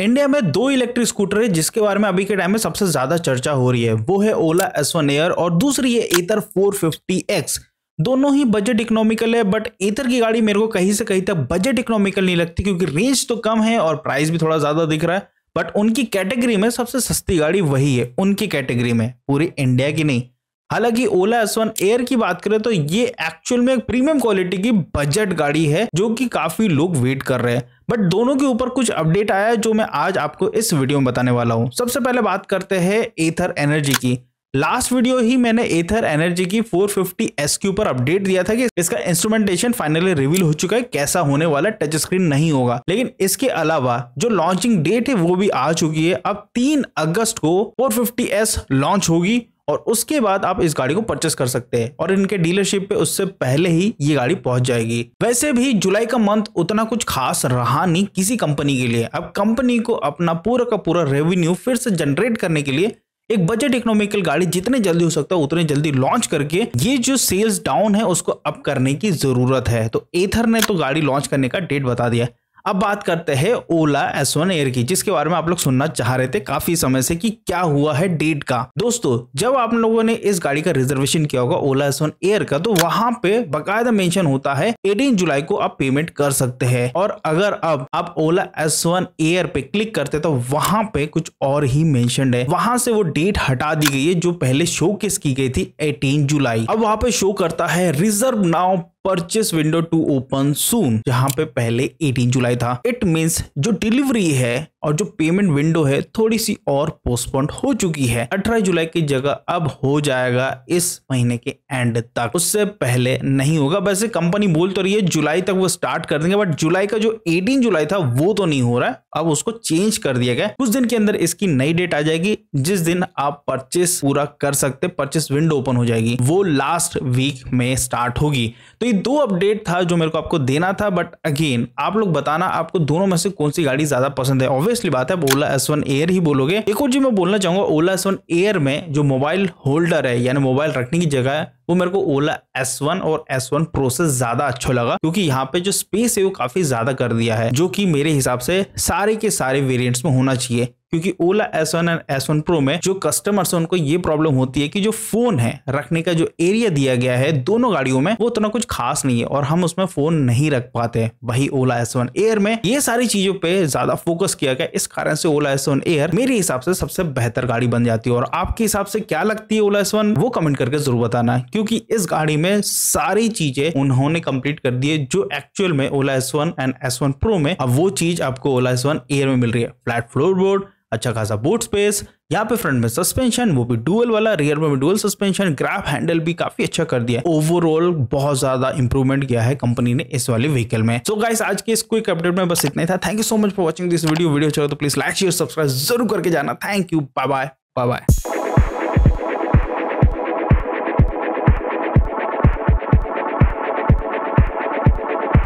India में दो electric scooter है जिसके बारे में अभी के टाइम में सबसे ज्यादा चर्चा हो रही है वो है ओला एस वन एयर और दूसरी है एतर फोर फिफ्टी एक्स दोनों ही बजट इकोनॉमिकल है बट एथर की गाड़ी मेरे को कहीं से कहीं तक बजट इकोनॉमिकल नहीं लगती क्योंकि रेंज तो कम है और प्राइस भी थोड़ा ज़्यादा दिख रहा है बट उनकी कैटेगरी में सबसे सस्ती गाड़ी वही है उनकी कैटेगरी में पूरी इंडिया की नहीं हालांकि ओला एस वन एयर की बात करें तो ये एक्चुअल में एक प्रीमियम क्वालिटी की बजट गाड़ी है जो कि काफी लोग वेट कर रहे हैं बट दोनों के ऊपर कुछ अपडेट आया है जो मैं आज आपको इस वीडियो में बताने वाला हूँ सबसे पहले बात करते हैं एथर एनर्जी की लास्ट वीडियो ही मैंने एथर एनर्जी की 450 के पर अपडेट दिया था कि इसका इंस्ट्रूमेंटेशन फाइनली रिवील हो चुका है कैसा होने वाला टच स्क्रीन नहीं होगा लेकिन इसके अलावा जो लॉन्चिंग डेट है वो भी आ चुकी है अब 3 अगस्त को एस लॉन्च होगी और उसके बाद आप इस गाड़ी को परचेस कर सकते हैं और इनके डीलरशिप पे उससे पहले ही ये गाड़ी पहुंच जाएगी वैसे भी जुलाई का मंथ उतना कुछ खास रहा नहीं किसी कंपनी के लिए अब कंपनी को अपना पूरा का पूरा रेवेन्यू फिर से जनरेट करने के लिए एक बजट इकोनॉमिकल गाड़ी जितने जल्दी हो सकता है उतने जल्दी लॉन्च करके ये जो सेल्स डाउन है उसको अप करने की जरूरत है तो एथर ने तो गाड़ी लॉन्च करने का डेट बता दिया अब बात करते हैं ओला एस वन एयर की जिसके बारे में आप लोग सुनना चाह रहे थे काफी समय से कि क्या हुआ है डेट का दोस्तों जब आप लोगों ने इस गाड़ी का रिजर्वेशन किया होगा ओला एस वन एयर का तो वहां पे बकायदा मेंशन होता है 18 जुलाई को आप पेमेंट कर सकते हैं और अगर अब आप ओला एस वन एयर पे क्लिक करते तो वहां पे कुछ और ही मैंशन है वहां से वो डेट हटा दी गई है जो पहले शो किस की गई थी एटीन जुलाई अब वहां पे शो करता है reserve now purchase window to open soon जहां पे पहले 18 जुलाई था इट मीन जो डिलीवरी है और जो पेमेंट विंडो है थोड़ी सी और पोस्टपोन्ड हो चुकी है अठारह जुलाई की जगह अब हो जाएगा इस महीने के एंड तक उससे पहले नहीं होगा वैसे कंपनी बोल तो रही है जुलाई तक वो स्टार्ट कर देंगे बट जुलाई का जो 18 जुलाई था वो तो नहीं हो रहा है अब उसको चेंज कर दिया गया कुछ दिन के अंदर इसकी नई डेट आ जाएगी जिस दिन आप परचेस पूरा कर सकते परचेस विंडो ओपन हो जाएगी वो लास्ट वीक में स्टार्ट होगी तो ये दो अपडेट था जो मेरे को आपको देना था बट अगेन आप लोग बताना आपको दोनों में से कौन सी गाड़ी ज्यादा पसंद है ऑब्वियस ऑब्वियसली बात है ओला एस वन एयर ही बोलोगे एक और जी मैं बोलना चाहूंगा ओला एस वन एयर में जो मोबाइल होल्डर है यानी मोबाइल रखने की जगह है वो मेरे को ओला एस वन और एस वन प्रो से ज्यादा अच्छा लगा क्योंकि यहाँ पे जो स्पेस है वो काफी ज्यादा कर दिया है जो कि मेरे हिसाब से सारे के सारे वेरियंट्स में होना चाहिए क्योंकि Ola S one and S one Pro में जो कस्टमर्स है उनको ये प्रॉब्लम होती है कि जो फोन है रखने का जो एरिया दिया गया है दोनों गाड़ियों में वो उतना कुछ खास नहीं है और हम उसमें फोन नहीं रख पाते वही ओला एस वन एयर में ये सारी चीजों पे ज्यादा फोकस किया गया इस कारण से ओला एस वन एयर मेरे हिसाब से सबसे बेहतर गाड़ी बन जाती है और आपके हिसाब से क्या लगती है ओला एस वन वो कमेंट करके जरूर बताना क्योंकि इस गाड़ी में सारी चीजें उन्होंने कंप्लीट कर दी है जो एक्चुअल में Ola S one and S one Pro में अब वो चीज आपको ओला एस वन एयर में मिल रही है फ्लैट फ्लोर बोर्ड अच्छा खासा बूट स्पेस यहाँ पे फ्रंट में सस्पेंशन वो भी डुअल वाला रियर में डुअल सस्पेंशन ग्राफ हैंडल भी काफी अच्छा कर दिया ओवरऑल बहुत ज्यादा इंप्रूवमेंट किया है कंपनी ने इस वाले व्हीकल में सो so गाइस आज के इस क्विक अपडेट में बस इतना ही था thank you so much for watching this video video चलो तो प्लीज लाइक शेयर सब्सक्राइब जरूर करके जाना thank you bye bye bye bye